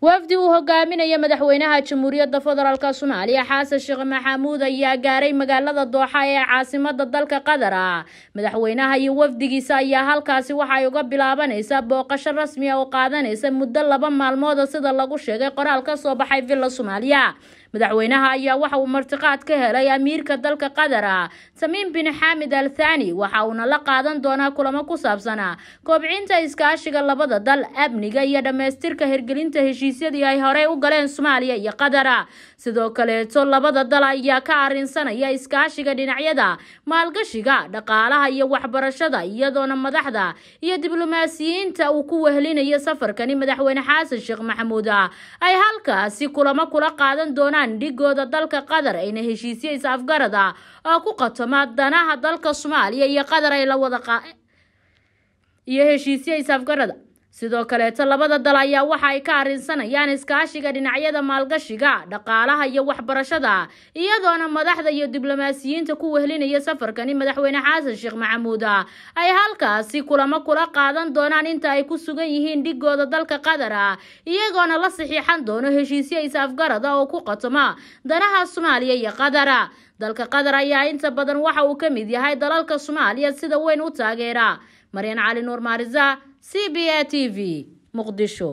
wafdi uu hogaaminaya madaxweynaha jamhuuriyadda federaalk soomaaliya xaasan sheekh maxamuud ayaa gaaray magaalada dooxa ee caasimada dalka qatar ah madaxweynaha iyo wafdigiisa ayaa halkaasi waxay uga bilaabanaysaa booqasho rasmi a ah oo qaadanaysa muddo laba maalmooda sida lagu sheegay qoraal ka soo baxay villa soomaaliya madaxweynaha ayaa waxa uu martiqaad ka helay amiirka dalka qadara samiim bin xaamid al thani waxa uuna la qaadan doonaa kulamo ku saabsana koobcinta iskaashiga labada dal amniga iyo dhammaystirka hirgelinta heshiisyadii ay horey u galeen soomaaliya iyo qatar sidoo kaleeto labada dal ayaa ka arrinsanaya iskaashiga dhinacyada maalgashiga dhaqaalaha iyo waxbarashada iyadoona madaxda iyo diblomaasiyiinta uu ku wehlinayo safarkani madaxweyne xaasan sheekh maxamuud ay halkaasi kulamo kula qaadan doonaan saaraan dhigooda dalka qatar ayna heshiisyo afgarada ah oo ku qatoma danaha dalka soomaaliya iyo qatar ay la wada iyo heshiisyo afgarada sidoo kaleeto labada dal ayaa waxa ay ka arrinsanayaan iskaashiga dhinacyada maalgashiga dhaqaalaha iyo waxbarashada iyadoona madaxda iyo diblomaasiyiinta ku wehlinaya safarkani madaxweyne xaasan sheekh maxamuud ay halkaasi kulamo kula qaadan doonaan inta ay ku sugan yihiin dhigooda dalka qatar iyagoona la saxiixan doono heshiisyo is-afgarada ah oo ku qatoma danaha soomaaliya iyo qatar dalka qatar ayaa inta badan waxa uu ka mid yahay dalalka soomaaliya sida weyn u taageera maryan cali nuur maarisa سي بي تي في مقدشو